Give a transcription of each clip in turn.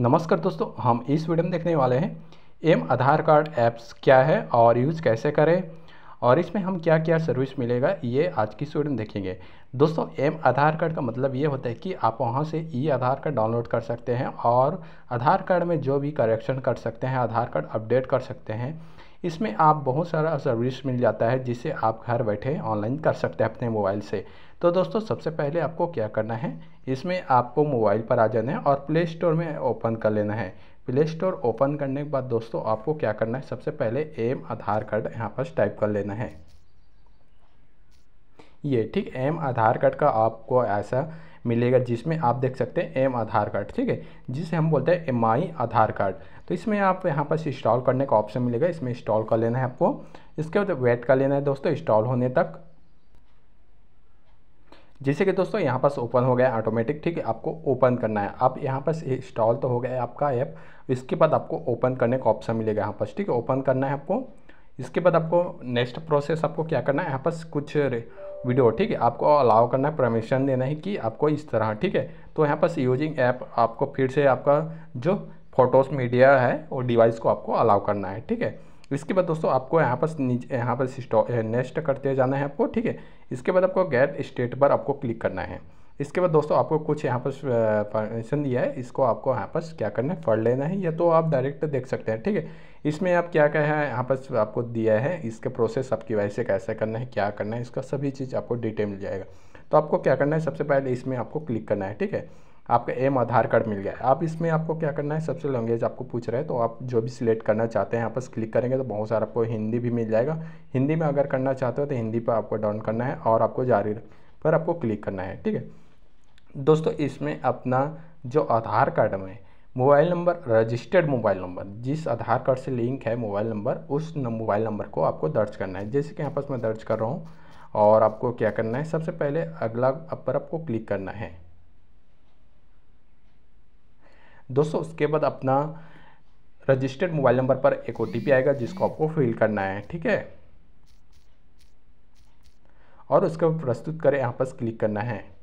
नमस्कार दोस्तों हम इस वीडियो में देखने वाले हैं एम आधार कार्ड ऐप्स क्या है और यूज़ कैसे करें और इसमें हम क्या क्या सर्विस मिलेगा ये आज की में देखेंगे दोस्तों एम आधार कार्ड का मतलब ये होता है कि आप वहाँ से ई आधार कार्ड डाउनलोड कर सकते हैं और आधार कार्ड में जो भी करेक्शन कर सकते हैं आधार कार्ड अपडेट कर सकते हैं इसमें आप बहुत सारा सर्विस मिल जाता है जिसे आप घर बैठे ऑनलाइन कर सकते हैं अपने मोबाइल से तो दोस्तों सबसे पहले आपको क्या करना है इसमें आपको मोबाइल पर आ जाना है और प्ले स्टोर में ओपन कर लेना है प्ले स्टोर ओपन करने के बाद दोस्तों आपको क्या करना है सबसे पहले एम आधार कार्ड यहाँ पर टाइप कर लेना है ये ठीक एम आधार कार्ड का आपको ऐसा मिलेगा जिसमें आप देख सकते हैं एम आधार कार्ड ठीक है जिसे हम बोलते हैं एम आई आधार कार्ड तो इसमें आप यहाँ पर इंस्टॉल करने का ऑप्शन मिलेगा इसमें इंस्टॉल कर लेना है आपको इसके बाद वेट कर लेना है दोस्तों इंस्टॉल होने तक जैसे कि दोस्तों यहाँ पास ओपन हो गया ऑटोमेटिक ठीक है आपको ओपन करना है अब यहाँ पास इंस्टॉल तो हो गया है आपका ऐप इसके बाद आपको ओपन करने का ऑप्शन मिलेगा यहाँ पास ठीक है ओपन करना है आपको इसके बाद आपको नेक्स्ट प्रोसेस आपको क्या करना है यहाँ पास कुछ वीडियो ठीक है आपको अलाउ करना है परमिशन देना है कि आपको इस तरह ठीक है तो यहाँ पर यूजिंग ऐप आपको फिर से आपका जो फोटोस मीडिया है और डिवाइस को आपको अलाउ करना है ठीक है इसके बाद दोस्तों आपको यहाँ पर नीचे यहाँ पर नेक्स्ट करते जाना है आपको ठीक है इसके बाद आपको गेट स्टेट पर आपको क्लिक करना है इसके बाद दोस्तों आपको कुछ यहाँ पर फंक्शन दिया है इसको आपको यहाँ पर क्या करना है पढ़ लेना है या तो आप डायरेक्ट देख सकते हैं ठीक है इसमें आप क्या क्या है यहाँ पर आपको दिया है इसके प्रोसेस आपकी वैसे कैसे करना है क्या करना है इसका सभी चीज़ आपको डिटेल मिल जाएगा तो आपको क्या करना है सबसे पहले इसमें आपको क्लिक करना है ठीक है आपका एम आधार कार्ड मिल गया है आप इसमें आपको क्या करना है सबसे लैंग्वेज आपको पूछ रहे हैं तो आप जो भी सिलेक्ट करना चाहते हैं यहाँ पर क्लिक करेंगे तो बहुत सारा आपको हिंदी भी मिल जाएगा हिंदी में अगर करना चाहते हो तो हिंदी पर आपको डाउन करना है और आपको जारी पर आपको क्लिक करना है ठीक है दोस्तों इसमें अपना जो आधार कार्ड में mobile number registered mobile number जिस आधार कार्ड से लिंक है मोबाइल नंबर उस मोबाइल नंबर को आपको दर्ज करना है जैसे कि यहाँ पर मैं दर्ज कर रहा हूँ और आपको क्या करना है सबसे पहले अगला अपर पर आपको क्लिक करना है दोस्तों उसके बाद अपना रजिस्टर्ड मोबाइल नंबर पर एक ओ आएगा जिसको आपको फिल करना है ठीक है और उसके प्रस्तुत करें यहाँ पर क्लिक करना है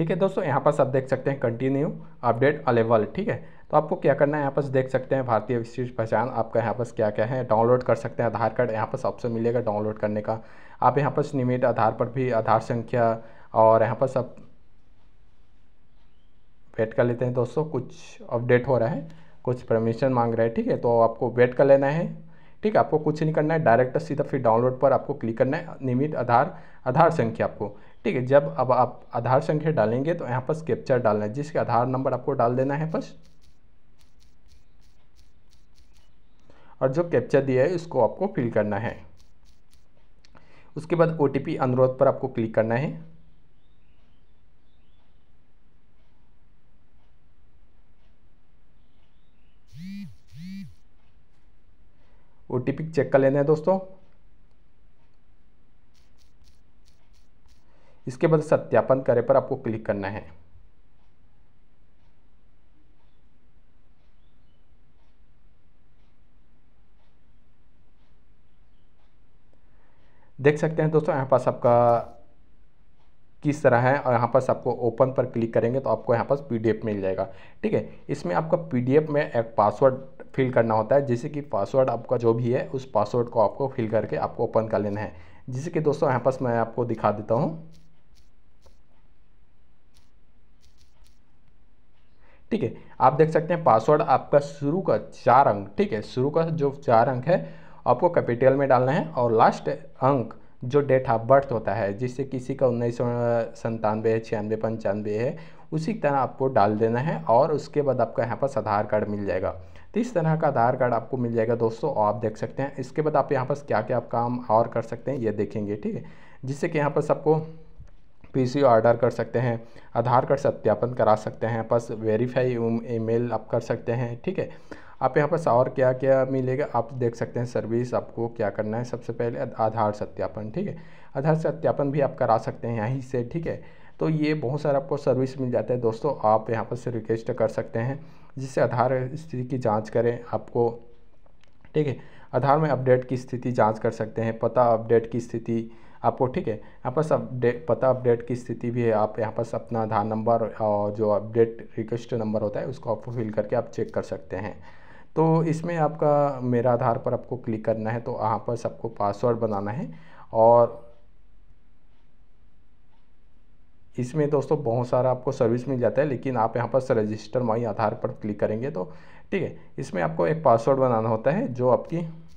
ठीक है दोस्तों यहाँ पास आप देख सकते हैं कंटिन्यू अपडेट अलेवल ठीक है तो आपको क्या करना है यहाँ पास देख सकते हैं भारतीय विशिष्ट पहचान आपका यहाँ पास क्या क्या है डाउनलोड कर सकते हैं आधार कार्ड यहाँ पास ऑप्शन मिलेगा डाउनलोड करने का आप यहाँ पास निमिट आधार पर भी आधार संख्या और यहाँ पास आप वेट कर लेते हैं दोस्तों कुछ अपडेट हो रहा है कुछ परमिशन मांग रहा है ठीक है तो आपको वेट कर लेना है ठीक है आपको कुछ नहीं करना है डायरेक्ट सीधा फिर डाउनलोड पर आपको क्लिक करना है निमित आधार आधार संख्या आपको ठीक है जब अब आप आधार संख्या डालेंगे तो यहाँ पर कैप्चर डालना है जिसके आधार नंबर आपको डाल देना है बस और जो कैप्चर दिया है उसको आपको फिल करना है उसके बाद ओ अनुरोध पर आपको क्लिक करना है ओ चेक कर लेना है दोस्तों इसके बाद सत्यापन करे पर आपको क्लिक करना है देख सकते हैं दोस्तों यहाँ पास आपका किस तरह है और यहाँ पास आपको ओपन पर क्लिक करेंगे तो आपको यहाँ पास पीडीएफ मिल जाएगा ठीक है इसमें आपका पीडीएफ में एक पासवर्ड फिल करना होता है जैसे कि पासवर्ड आपका जो भी है उस पासवर्ड को आपको फिल करके आपको ओपन कर लेना है जैसे कि दोस्तों यहाँ पास मैं आपको दिखा देता हूँ ठीक है आप देख सकते हैं पासवर्ड आपका शुरू का चार अंक ठीक है शुरू का जो चार अंक है आपको कैपिटल में डालना है और लास्ट अंक जो डेट ऑफ बर्थ होता है जिससे किसी का उन्नीस सौ संतानवे है छियानवे पंचानवे है उसी तरह आपको डाल देना है और उसके बाद आपका यहाँ पास आधार कार्ड मिल जाएगा तो इस तरह का आधार कार्ड आपको मिल जाएगा दोस्तों आप देख सकते हैं इसके बाद आप यहाँ पास क्या क्या आप काम और कर सकते हैं ये देखेंगे ठीक है जिससे कि यहाँ पास आपको पीसी ऑर्डर कर सकते हैं आधार कार्ड सत्यापन करा सकते हैं बस वेरीफाई ईमेल um, आप कर सकते हैं ठीक है आप यहाँ पर और क्या क्या मिलेगा आप देख सकते हैं सर्विस आपको क्या करना है सबसे पहले आधार सत्यापन ठीक है आधार सत्यापन भी आप करा सकते हैं यहीं से ठीक है तो ये बहुत सारा आपको सर्विस मिल जाता है दोस्तों आप यहाँ पर से रिक्वेस्ट कर सकते हैं जिससे आधार स्थिति की जाँच करें आपको ठीक है आधार में अपडेट की स्थिति जाँच कर सकते हैं पता अपडेट की स्थिति आपको ठीक है यहाँ पास अपडेट पता अपडेट की स्थिति भी है आप यहाँ पास अपना आधार नंबर और जो अपडेट रिक्वेस्ट नंबर होता है उसको आप फिल करके आप चेक कर सकते हैं तो इसमें आपका मेरा आधार पर आपको क्लिक करना है तो यहाँ पर सबको पासवर्ड बनाना है और इसमें दोस्तों बहुत सारा आपको सर्विस मिल जाता है लेकिन आप यहाँ पर रजिस्टर माई आधार पर क्लिक करेंगे तो ठीक है इसमें आपको एक पासवर्ड बनाना होता है जो आपकी